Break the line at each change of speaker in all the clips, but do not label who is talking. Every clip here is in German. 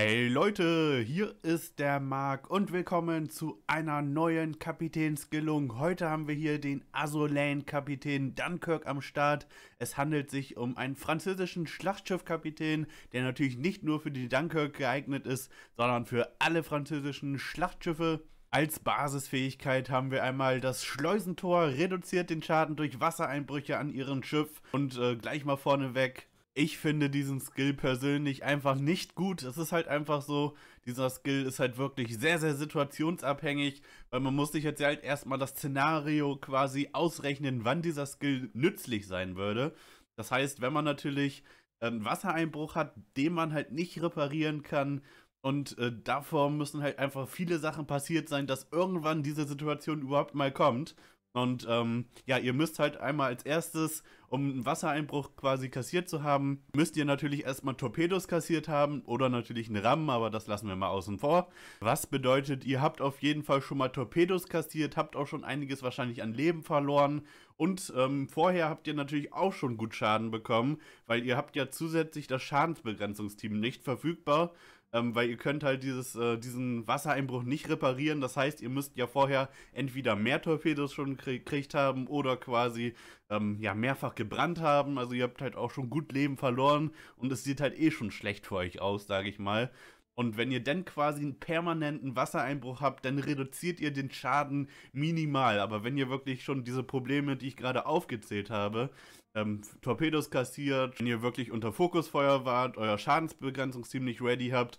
Hey Leute, hier ist der Marc und willkommen zu einer neuen Kapitänsgillung. Heute haben wir hier den Azulane-Kapitän Dunkirk am Start. Es handelt sich um einen französischen Schlachtschiffkapitän, der natürlich nicht nur für die Dunkirk geeignet ist, sondern für alle französischen Schlachtschiffe. Als Basisfähigkeit haben wir einmal das Schleusentor, reduziert den Schaden durch Wassereinbrüche an ihrem Schiff und äh, gleich mal vorneweg ich finde diesen Skill persönlich einfach nicht gut. Es ist halt einfach so, dieser Skill ist halt wirklich sehr, sehr situationsabhängig, weil man muss sich jetzt halt erstmal das Szenario quasi ausrechnen, wann dieser Skill nützlich sein würde. Das heißt, wenn man natürlich einen ähm, Wassereinbruch hat, den man halt nicht reparieren kann, und äh, davor müssen halt einfach viele Sachen passiert sein, dass irgendwann diese Situation überhaupt mal kommt. Und ähm, ja, ihr müsst halt einmal als erstes, um einen Wassereinbruch quasi kassiert zu haben, müsst ihr natürlich erstmal Torpedos kassiert haben oder natürlich einen Ramm, aber das lassen wir mal außen vor. Was bedeutet, ihr habt auf jeden Fall schon mal Torpedos kassiert, habt auch schon einiges wahrscheinlich an Leben verloren und ähm, vorher habt ihr natürlich auch schon gut Schaden bekommen, weil ihr habt ja zusätzlich das Schadensbegrenzungsteam nicht verfügbar ähm, weil ihr könnt halt dieses, äh, diesen Wassereinbruch nicht reparieren. Das heißt, ihr müsst ja vorher entweder mehr Torpedos schon gekriegt haben oder quasi ähm, ja, mehrfach gebrannt haben. Also ihr habt halt auch schon gut Leben verloren und es sieht halt eh schon schlecht für euch aus, sage ich mal. Und wenn ihr dann quasi einen permanenten Wassereinbruch habt, dann reduziert ihr den Schaden minimal. Aber wenn ihr wirklich schon diese Probleme, die ich gerade aufgezählt habe, ähm, Torpedos kassiert, wenn ihr wirklich unter Fokusfeuer wart, euer Schadensbegrenzungsteam nicht ready habt,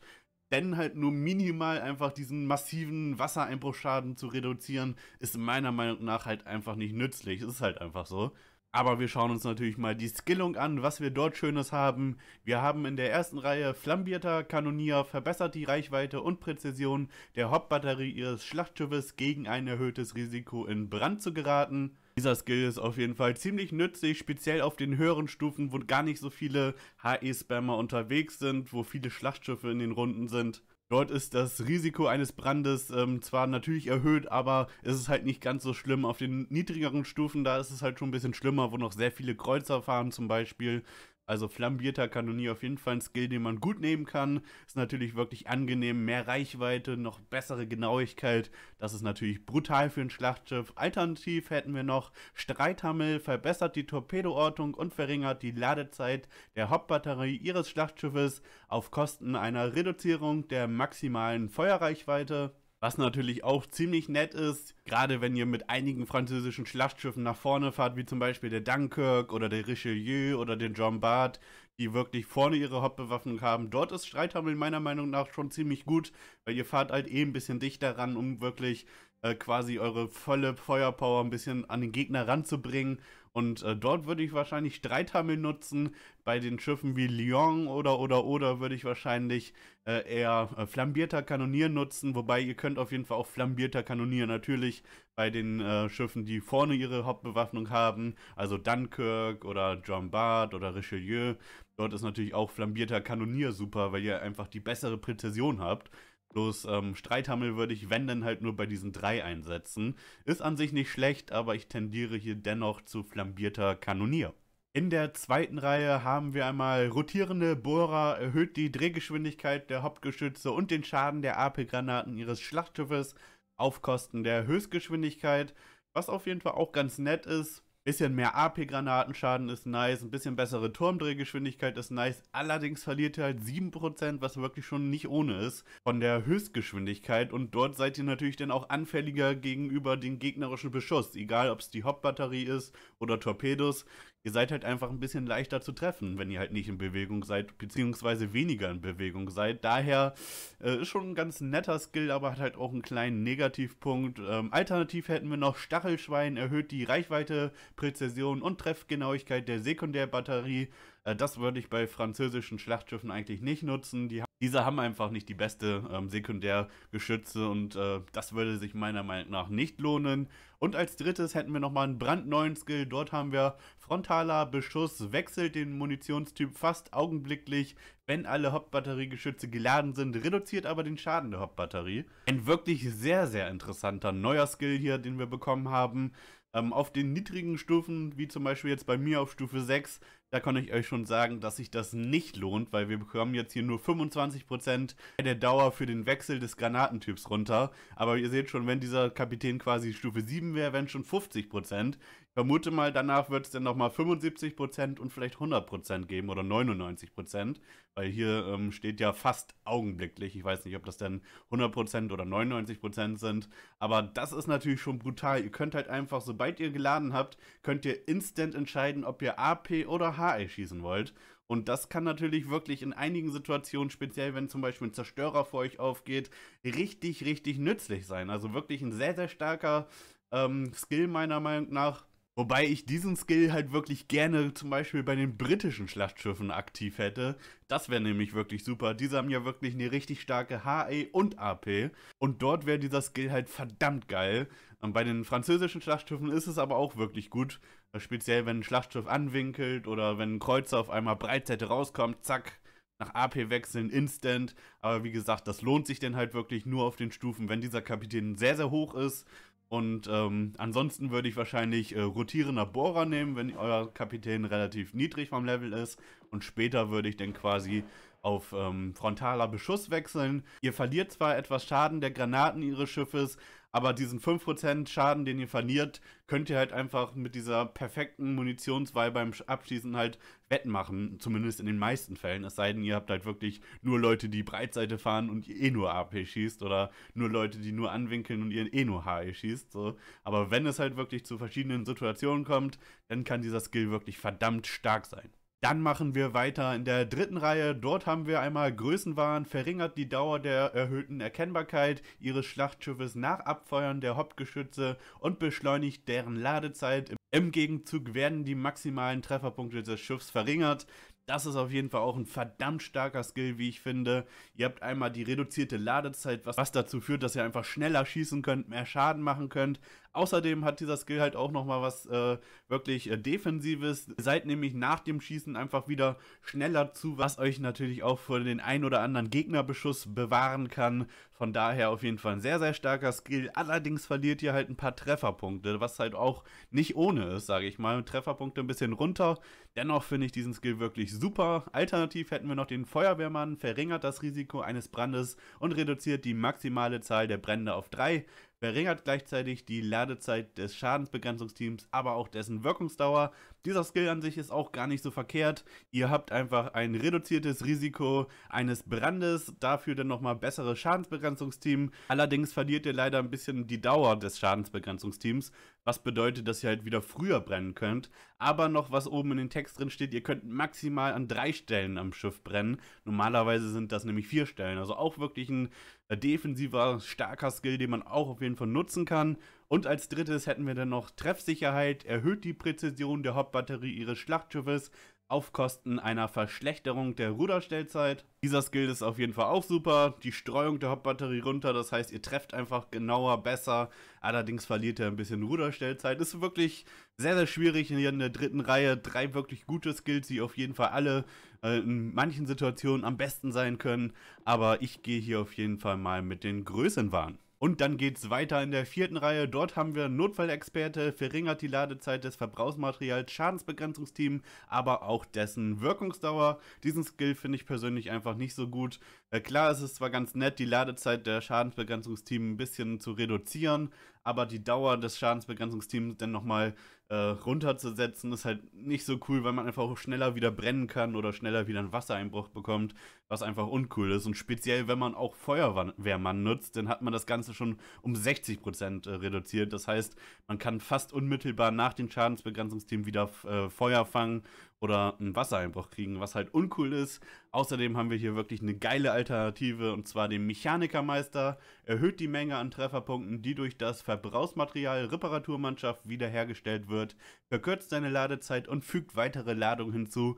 denn halt nur minimal einfach diesen massiven Wassereinbruchschaden zu reduzieren, ist meiner Meinung nach halt einfach nicht nützlich. Ist halt einfach so. Aber wir schauen uns natürlich mal die Skillung an, was wir dort Schönes haben. Wir haben in der ersten Reihe flambierter Kanonier, verbessert die Reichweite und Präzision der Hauptbatterie ihres Schlachtschiffes gegen ein erhöhtes Risiko in Brand zu geraten. Dieser Skill ist auf jeden Fall ziemlich nützlich, speziell auf den höheren Stufen, wo gar nicht so viele HE-Spammer unterwegs sind, wo viele Schlachtschiffe in den Runden sind. Dort ist das Risiko eines Brandes ähm, zwar natürlich erhöht, aber es ist halt nicht ganz so schlimm. Auf den niedrigeren Stufen, da ist es halt schon ein bisschen schlimmer, wo noch sehr viele Kreuzer fahren zum Beispiel. Also flambierter Kanonier auf jeden Fall ein Skill, den man gut nehmen kann. Ist natürlich wirklich angenehm. Mehr Reichweite, noch bessere Genauigkeit. Das ist natürlich brutal für ein Schlachtschiff. Alternativ hätten wir noch Streithammel, verbessert die Torpedoortung und verringert die Ladezeit der Hauptbatterie ihres Schlachtschiffes auf Kosten einer Reduzierung der maximalen Feuerreichweite. Was natürlich auch ziemlich nett ist, gerade wenn ihr mit einigen französischen Schlachtschiffen nach vorne fahrt, wie zum Beispiel der Dunkirk oder der Richelieu oder den Jean Bart, die wirklich vorne ihre Hauptbewaffnung haben. Dort ist Streithammel meiner Meinung nach schon ziemlich gut, weil ihr fahrt halt eh ein bisschen dichter ran, um wirklich äh, quasi eure volle Feuerpower ein bisschen an den Gegner ranzubringen. Und äh, dort würde ich wahrscheinlich Streithammel nutzen. Bei den Schiffen wie Lyon oder oder oder würde ich wahrscheinlich äh, eher äh, flambierter Kanonier nutzen. Wobei ihr könnt auf jeden Fall auch flambierter Kanonier natürlich bei den äh, Schiffen, die vorne ihre Hauptbewaffnung haben. Also Dunkirk oder John Bart oder Richelieu. Dort ist natürlich auch flambierter Kanonier super, weil ihr einfach die bessere Präzision habt. Bloß ähm, Streithammel würde ich, wenn, dann halt nur bei diesen drei einsetzen. Ist an sich nicht schlecht, aber ich tendiere hier dennoch zu flambierter Kanonier. In der zweiten Reihe haben wir einmal rotierende Bohrer, erhöht die Drehgeschwindigkeit der Hauptgeschütze und den Schaden der AP-Granaten ihres Schlachtschiffes auf Kosten der Höchstgeschwindigkeit. Was auf jeden Fall auch ganz nett ist, bisschen mehr AP-Granatenschaden ist nice, ein bisschen bessere Turmdrehgeschwindigkeit ist nice. Allerdings verliert ihr halt 7%, was wirklich schon nicht ohne ist, von der Höchstgeschwindigkeit. Und dort seid ihr natürlich dann auch anfälliger gegenüber dem gegnerischen Beschuss. Egal, ob es die Hauptbatterie ist oder Torpedos ihr seid halt einfach ein bisschen leichter zu treffen, wenn ihr halt nicht in Bewegung seid, beziehungsweise weniger in Bewegung seid. Daher äh, ist schon ein ganz netter Skill, aber hat halt auch einen kleinen Negativpunkt. Ähm, alternativ hätten wir noch Stachelschwein, erhöht die Reichweite, Präzision und Treffgenauigkeit der Sekundärbatterie. Äh, das würde ich bei französischen Schlachtschiffen eigentlich nicht nutzen. Die diese haben einfach nicht die beste ähm, Sekundärgeschütze und äh, das würde sich meiner Meinung nach nicht lohnen. Und als drittes hätten wir nochmal einen brandneuen Skill. Dort haben wir frontaler Beschuss, wechselt den Munitionstyp fast augenblicklich, wenn alle Hauptbatteriegeschütze geladen sind, reduziert aber den Schaden der Hauptbatterie. Ein wirklich sehr, sehr interessanter neuer Skill hier, den wir bekommen haben. Ähm, auf den niedrigen Stufen, wie zum Beispiel jetzt bei mir auf Stufe 6, da kann ich euch schon sagen, dass sich das nicht lohnt, weil wir bekommen jetzt hier nur 25% der Dauer für den Wechsel des Granatentyps runter. Aber ihr seht schon, wenn dieser Kapitän quasi Stufe 7 wäre, wären schon 50% vermute mal, danach wird es dann nochmal 75% und vielleicht 100% geben oder 99%, weil hier ähm, steht ja fast augenblicklich. Ich weiß nicht, ob das dann 100% oder 99% sind, aber das ist natürlich schon brutal. Ihr könnt halt einfach, sobald ihr geladen habt, könnt ihr instant entscheiden, ob ihr AP oder HI schießen wollt. Und das kann natürlich wirklich in einigen Situationen, speziell wenn zum Beispiel ein Zerstörer vor euch aufgeht, richtig, richtig nützlich sein. Also wirklich ein sehr, sehr starker ähm, Skill meiner Meinung nach Wobei ich diesen Skill halt wirklich gerne zum Beispiel bei den britischen Schlachtschiffen aktiv hätte. Das wäre nämlich wirklich super. Diese haben ja wirklich eine richtig starke HE und AP. Und dort wäre dieser Skill halt verdammt geil. Und bei den französischen Schlachtschiffen ist es aber auch wirklich gut. Speziell wenn ein Schlachtschiff anwinkelt oder wenn ein Kreuzer auf einmal Breitseite rauskommt, zack, nach AP wechseln, instant. Aber wie gesagt, das lohnt sich denn halt wirklich nur auf den Stufen, wenn dieser Kapitän sehr, sehr hoch ist und ähm, ansonsten würde ich wahrscheinlich äh, rotierender Bohrer nehmen, wenn euer Kapitän relativ niedrig vom Level ist. Und später würde ich dann quasi auf ähm, frontaler Beschuss wechseln. Ihr verliert zwar etwas Schaden der Granaten ihres Schiffes, aber diesen 5% Schaden, den ihr verliert, könnt ihr halt einfach mit dieser perfekten Munitionswahl beim Abschießen halt wettmachen. Zumindest in den meisten Fällen. Es sei denn, ihr habt halt wirklich nur Leute, die Breitseite fahren und ihr eh nur AP schießt. Oder nur Leute, die nur anwinkeln und ihr eh nur HE schießt. So. Aber wenn es halt wirklich zu verschiedenen Situationen kommt, dann kann dieser Skill wirklich verdammt stark sein. Dann machen wir weiter in der dritten Reihe. Dort haben wir einmal Größenwahn, verringert die Dauer der erhöhten Erkennbarkeit ihres Schlachtschiffes nach Abfeuern der Hauptgeschütze und beschleunigt deren Ladezeit. Im Gegenzug werden die maximalen Trefferpunkte des Schiffs verringert. Das ist auf jeden Fall auch ein verdammt starker Skill, wie ich finde. Ihr habt einmal die reduzierte Ladezeit, was, dazu führt, dass ihr einfach schneller schießen könnt, mehr Schaden machen könnt, Außerdem hat dieser Skill halt auch nochmal was äh, wirklich äh, Defensives. Seid nämlich nach dem Schießen einfach wieder schneller zu, was euch natürlich auch vor den ein oder anderen Gegnerbeschuss bewahren kann. Von daher auf jeden Fall ein sehr, sehr starker Skill. Allerdings verliert ihr halt ein paar Trefferpunkte, was halt auch nicht ohne ist, sage ich mal. Trefferpunkte ein bisschen runter. Dennoch finde ich diesen Skill wirklich super. Alternativ hätten wir noch den Feuerwehrmann, verringert das Risiko eines Brandes und reduziert die maximale Zahl der Brände auf drei verringert gleichzeitig die Ladezeit des Schadensbegrenzungsteams, aber auch dessen Wirkungsdauer. Dieser Skill an sich ist auch gar nicht so verkehrt. Ihr habt einfach ein reduziertes Risiko eines Brandes, dafür dann nochmal bessere Schadensbegrenzungsteam. Allerdings verliert ihr leider ein bisschen die Dauer des Schadensbegrenzungsteams, was bedeutet, dass ihr halt wieder früher brennen könnt. Aber noch was oben in den Text drin steht, ihr könnt maximal an drei Stellen am Schiff brennen. Normalerweise sind das nämlich vier Stellen. Also auch wirklich ein defensiver, starker Skill, den man auch auf jeden Fall nutzen kann. Und als drittes hätten wir dann noch Treffsicherheit, erhöht die Präzision der Hauptbatterie ihres Schlachtschiffes auf Kosten einer Verschlechterung der Ruderstellzeit. Dieser Skill ist auf jeden Fall auch super. Die Streuung der Hauptbatterie runter, das heißt, ihr trefft einfach genauer, besser. Allerdings verliert ihr ein bisschen Ruderstellzeit. Ist wirklich sehr, sehr schwierig hier in der dritten Reihe. Drei wirklich gute Skills, die auf jeden Fall alle äh, in manchen Situationen am besten sein können. Aber ich gehe hier auf jeden Fall mal mit den Größenwahn. Und dann geht's weiter in der vierten Reihe. Dort haben wir Notfallexperte, verringert die Ladezeit des Verbrauchsmaterials, Schadensbegrenzungsteam, aber auch dessen Wirkungsdauer. Diesen Skill finde ich persönlich einfach nicht so gut. Äh, klar, es ist zwar ganz nett, die Ladezeit der Schadensbegrenzungsteam ein bisschen zu reduzieren, aber die Dauer des Schadensbegrenzungsteams dann nochmal äh, runterzusetzen, ist halt nicht so cool, weil man einfach auch schneller wieder brennen kann oder schneller wieder einen Wassereinbruch bekommt, was einfach uncool ist. Und speziell, wenn man auch Feuerwehrmann nutzt, dann hat man das Ganze schon um 60% äh, reduziert. Das heißt, man kann fast unmittelbar nach dem Schadensbegrenzungsteam wieder äh, Feuer fangen oder einen Wassereinbruch kriegen, was halt uncool ist. Außerdem haben wir hier wirklich eine geile Alternative und zwar den Mechanikermeister. Erhöht die Menge an Trefferpunkten, die durch das Verbrauchsmaterial Reparaturmannschaft wiederhergestellt wird, verkürzt seine Ladezeit und fügt weitere Ladung hinzu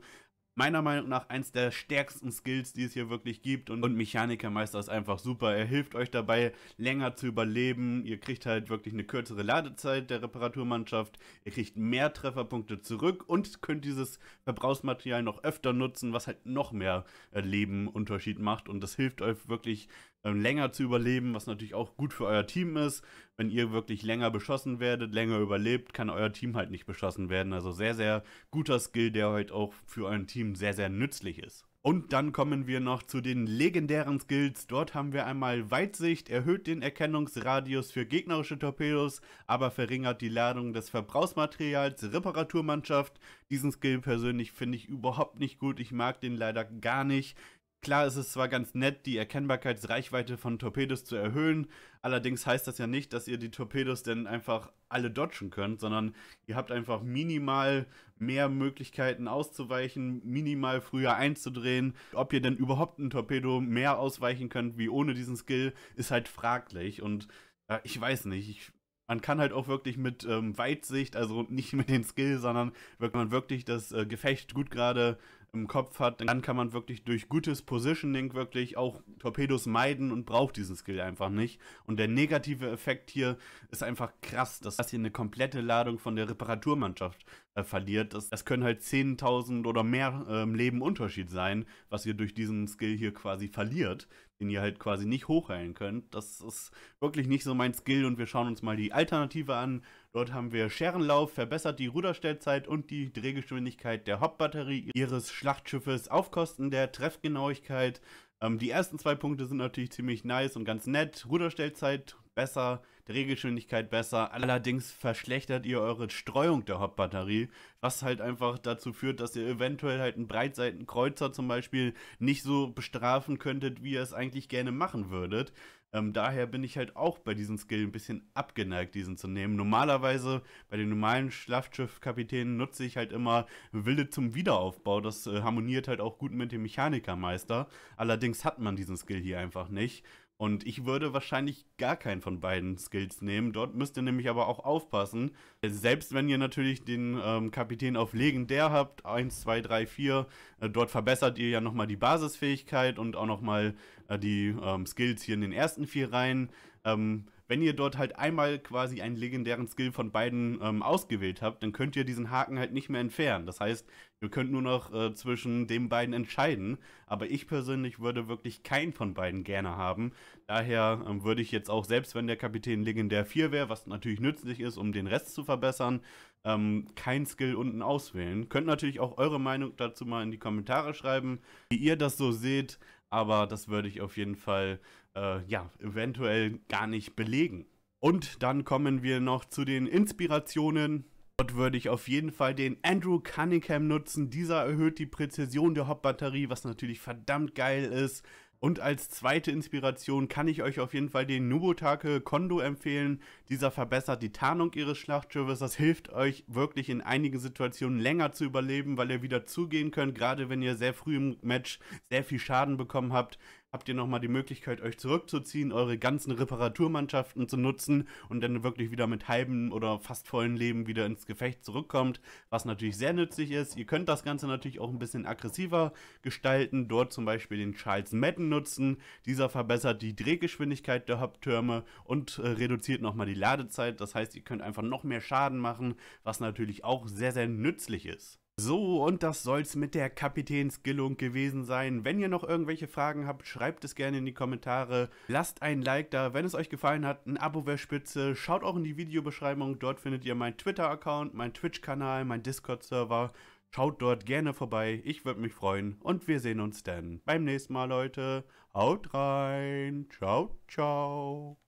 meiner Meinung nach eins der stärksten Skills, die es hier wirklich gibt. Und, und Mechanikermeister ist einfach super. Er hilft euch dabei, länger zu überleben. Ihr kriegt halt wirklich eine kürzere Ladezeit der Reparaturmannschaft. Ihr kriegt mehr Trefferpunkte zurück und könnt dieses Verbrauchsmaterial noch öfter nutzen, was halt noch mehr äh, Leben Unterschied macht. Und das hilft euch wirklich ähm, länger zu überleben, was natürlich auch gut für euer Team ist. Wenn ihr wirklich länger beschossen werdet, länger überlebt, kann euer Team halt nicht beschossen werden. Also sehr, sehr guter Skill, der heute halt auch für euer Team sehr, sehr nützlich ist. Und dann kommen wir noch zu den legendären Skills. Dort haben wir einmal Weitsicht, erhöht den Erkennungsradius für gegnerische Torpedos, aber verringert die Ladung des Verbrauchsmaterials, Reparaturmannschaft. Diesen Skill persönlich finde ich überhaupt nicht gut. Ich mag den leider gar nicht. Klar ist es zwar ganz nett, die Erkennbarkeitsreichweite von Torpedos zu erhöhen, allerdings heißt das ja nicht, dass ihr die Torpedos denn einfach alle dodgen könnt, sondern ihr habt einfach minimal mehr Möglichkeiten auszuweichen, minimal früher einzudrehen. Ob ihr denn überhaupt ein Torpedo mehr ausweichen könnt wie ohne diesen Skill, ist halt fraglich und äh, ich weiß nicht, ich man kann halt auch wirklich mit ähm, Weitsicht, also nicht mit den Skill, sondern wenn man wirklich das äh, Gefecht gut gerade im Kopf hat, dann kann man wirklich durch gutes Positioning wirklich auch Torpedos meiden und braucht diesen Skill einfach nicht. Und der negative Effekt hier ist einfach krass, dass das hier eine komplette Ladung von der Reparaturmannschaft äh, verliert. Das, das können halt 10.000 oder mehr ähm, Leben Unterschied sein, was ihr durch diesen Skill hier quasi verliert, den ihr halt quasi nicht hochheilen könnt. Das ist wirklich nicht so mein Skill und wir schauen uns mal die Alternative an. Dort haben wir Scherenlauf, verbessert die Ruderstellzeit und die Drehgeschwindigkeit der Hauptbatterie ihres Schlachtschiffes auf Kosten der Treffgenauigkeit. Ähm, die ersten zwei Punkte sind natürlich ziemlich nice und ganz nett. Ruderstellzeit besser, der Drehgeschwindigkeit besser. Allerdings verschlechtert ihr eure Streuung der Hauptbatterie, was halt einfach dazu führt, dass ihr eventuell halt einen Breitseitenkreuzer zum Beispiel nicht so bestrafen könntet, wie ihr es eigentlich gerne machen würdet. Ähm, daher bin ich halt auch bei diesem Skill ein bisschen abgeneigt, diesen zu nehmen. Normalerweise bei den normalen Schlachtschiffkapitänen nutze ich halt immer Wilde zum Wiederaufbau. Das äh, harmoniert halt auch gut mit dem Mechanikermeister. Allerdings hat man diesen Skill hier einfach nicht. Und ich würde wahrscheinlich gar keinen von beiden Skills nehmen. Dort müsst ihr nämlich aber auch aufpassen. Selbst wenn ihr natürlich den ähm, Kapitän auf Legendär habt, 1, 2, 3, 4, äh, dort verbessert ihr ja nochmal die Basisfähigkeit und auch nochmal äh, die ähm, Skills hier in den ersten vier Reihen. Ähm, wenn ihr dort halt einmal quasi einen legendären Skill von beiden ähm, ausgewählt habt, dann könnt ihr diesen Haken halt nicht mehr entfernen. Das heißt, ihr könnt nur noch äh, zwischen den beiden entscheiden. Aber ich persönlich würde wirklich keinen von beiden gerne haben. Daher ähm, würde ich jetzt auch, selbst wenn der Kapitän legendär 4 wäre, was natürlich nützlich ist, um den Rest zu verbessern, ähm, kein Skill unten auswählen. Könnt natürlich auch eure Meinung dazu mal in die Kommentare schreiben, wie ihr das so seht aber das würde ich auf jeden Fall äh, ja eventuell gar nicht belegen. Und dann kommen wir noch zu den Inspirationen. Dort würde ich auf jeden Fall den Andrew Cunningham nutzen. Dieser erhöht die Präzision der Hauptbatterie, was natürlich verdammt geil ist. Und als zweite Inspiration kann ich euch auf jeden Fall den Nubotake Kondo empfehlen. Dieser verbessert die Tarnung ihres Schlachtschiffes. Das hilft euch wirklich in einigen Situationen länger zu überleben, weil ihr wieder zugehen könnt, gerade wenn ihr sehr früh im Match sehr viel Schaden bekommen habt habt ihr nochmal die Möglichkeit, euch zurückzuziehen, eure ganzen Reparaturmannschaften zu nutzen und dann wirklich wieder mit halbem oder fast vollen Leben wieder ins Gefecht zurückkommt, was natürlich sehr nützlich ist. Ihr könnt das Ganze natürlich auch ein bisschen aggressiver gestalten, dort zum Beispiel den Charles Madden nutzen. Dieser verbessert die Drehgeschwindigkeit der Haupttürme und äh, reduziert nochmal die Ladezeit. Das heißt, ihr könnt einfach noch mehr Schaden machen, was natürlich auch sehr, sehr nützlich ist. So, und das soll's mit der Kapitänsgillung gewesen sein. Wenn ihr noch irgendwelche Fragen habt, schreibt es gerne in die Kommentare. Lasst ein Like da, wenn es euch gefallen hat, ein Abo wäre spitze. Schaut auch in die Videobeschreibung, dort findet ihr meinen Twitter-Account, meinen Twitch-Kanal, meinen Discord-Server. Schaut dort gerne vorbei, ich würde mich freuen und wir sehen uns dann beim nächsten Mal, Leute. Haut rein, ciao, ciao.